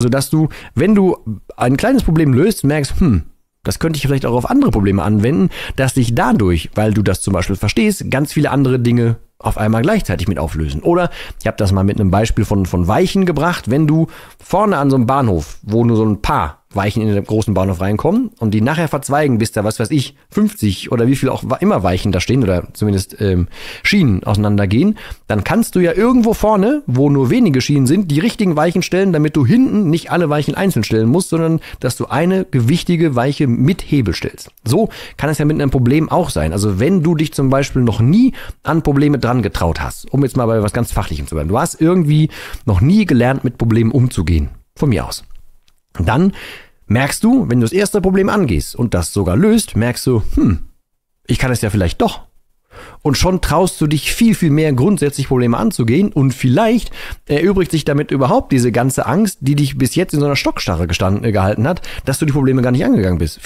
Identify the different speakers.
Speaker 1: sodass du, wenn du ein kleines Problem löst, merkst, hm, das könnte ich vielleicht auch auf andere Probleme anwenden, dass dich dadurch, weil du das zum Beispiel verstehst, ganz viele andere Dinge auf einmal gleichzeitig mit auflösen. Oder ich habe das mal mit einem Beispiel von, von Weichen gebracht, wenn du vorne an so einem Bahnhof, wo nur so ein paar Weichen in den großen Bahnhof reinkommen und die nachher verzweigen, bis da, was weiß ich, 50 oder wie viel auch immer Weichen da stehen oder zumindest ähm, Schienen auseinandergehen, dann kannst du ja irgendwo vorne, wo nur wenige Schienen sind, die richtigen Weichen stellen, damit du hinten nicht alle Weichen einzeln stellen musst, sondern dass du eine gewichtige Weiche mit Hebel stellst. So kann es ja mit einem Problem auch sein. Also wenn du dich zum Beispiel noch nie an Probleme dran getraut hast, um jetzt mal bei was ganz Fachlichem zu bleiben, du hast irgendwie noch nie gelernt, mit Problemen umzugehen. Von mir aus. Dann merkst du, wenn du das erste Problem angehst und das sogar löst, merkst du, hm, ich kann es ja vielleicht doch. Und schon traust du dich viel, viel mehr grundsätzlich Probleme anzugehen und vielleicht erübrigt sich damit überhaupt diese ganze Angst, die dich bis jetzt in so einer Stockstarre gestanden, gehalten hat, dass du die Probleme gar nicht angegangen bist.